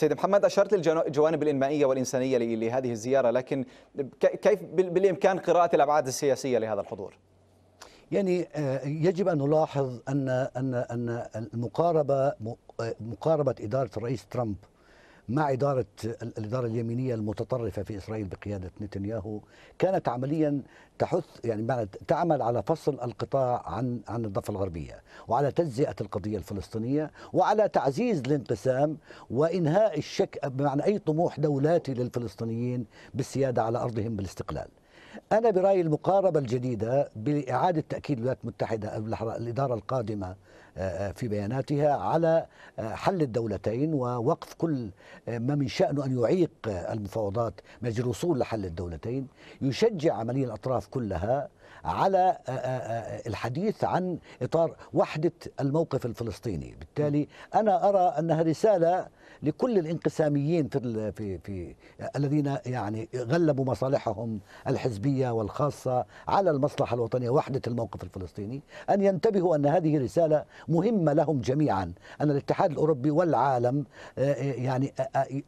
سيد محمد أشرت للجوانب الإنمائية والإنسانية لهذه الزيارة لكن كيف بالإمكان قراءة الأبعاد السياسية لهذا الحضور؟ يعني آه، يجب أن نلاحظ أن أن أن المقاربة آه، مقاربة إدارة الرئيس ترامب مع إدارة الإدارة اليمينية المتطرفة في إسرائيل بقيادة نتنياهو كانت عمليا تحث يعني تعمل على فصل القطاع عن عن الضفة الغربية وعلى تجزئة القضية الفلسطينية وعلى تعزيز الانقسام وإنهاء الشك بمعنى أي طموح دولاتي للفلسطينيين بالسيادة على أرضهم بالاستقلال أنا برأيي المقاربة الجديدة بإعادة تأكيد الولايات المتحدة الإدارة القادمة آه، آه، في بياناتها على آه، حل الدولتين ووقف كل ما من شأنه أن يعيق المفاوضات من أجل الوصول لحل الدولتين يشجع عملية الأطراف كلها على آه، آه، آه، الحديث عن إطار وحدة الموقف الفلسطيني بالتالي أنا أرى أنها رسالة لكل الانقساميين في في في الذين يعني غلبوا مصالحهم الحزبيه والخاصه على المصلحه الوطنيه وحده الموقف الفلسطيني ان ينتبهوا ان هذه رساله مهمه لهم جميعا ان الاتحاد الاوروبي والعالم يعني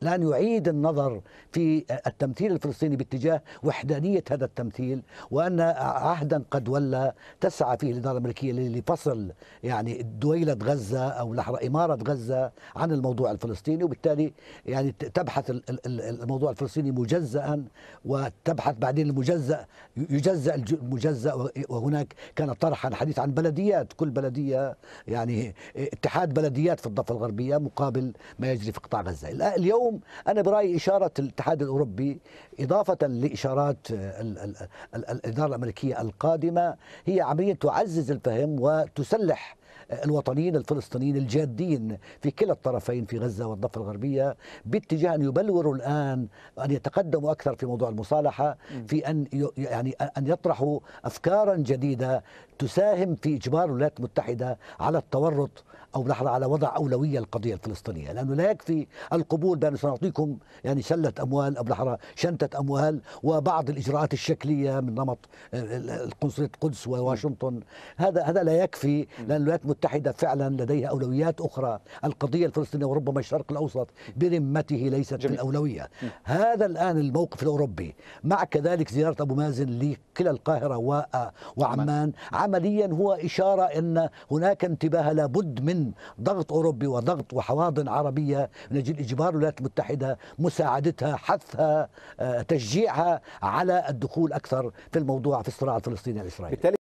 لن يعيد النظر في التمثيل الفلسطيني باتجاه وحدانيه هذا التمثيل وان عهدا قد ولى تسعى فيه الاداره الامريكيه لفصل يعني دويله غزه او اماره غزه عن الموضوع الفلسطيني وبالتالي يعني تبحث الموضوع الفلسطيني مجزأ وتبحث بعدين المجزأ يجزأ المجزأ وهناك كان طرحا حديث عن بلديات كل بلديه يعني اتحاد بلديات في الضفه الغربيه مقابل ما يجري في قطاع غزه اليوم انا برايي اشاره الاتحاد الاوروبي اضافه لاشارات الاداره الامريكيه القادمة هي عملية تعزز الفهم وتسلح الوطنيين الفلسطينيين الجادين في كلا الطرفين في غزة والضفة الغربية باتجاه أن يبلوروا الآن أن يتقدموا أكثر في موضوع المصالحة في أن يعني أن يطرحوا أفكارا جديدة تساهم في إجبار الولايات المتحدة على التورط او لحظه على وضع اولويه القضيه الفلسطينيه لانه لا يكفي القبول بان سنعطيكم يعني سله اموال او لحظه شنطه اموال وبعض الاجراءات الشكليه من نمط قنصليه القدس وواشنطن هذا هذا لا يكفي لان الولايات المتحدة فعلا لديها أولويات أخرى القضية الفلسطينية وربما الشرق الأوسط برمته ليست جميل. الأولوية هذا الآن الموقف الأوروبي مع كذلك زيارة أبو مازن لكلا القاهرة وعمان عمليا هو إشارة أن هناك انتباه لابد من ضغط أوروبي وضغط وحواضن عربية من أجل إجبار الولايات المتحدة مساعدتها حثها آه، تشجيعها على الدخول أكثر في الموضوع في الصراع الفلسطيني الإسرائيلي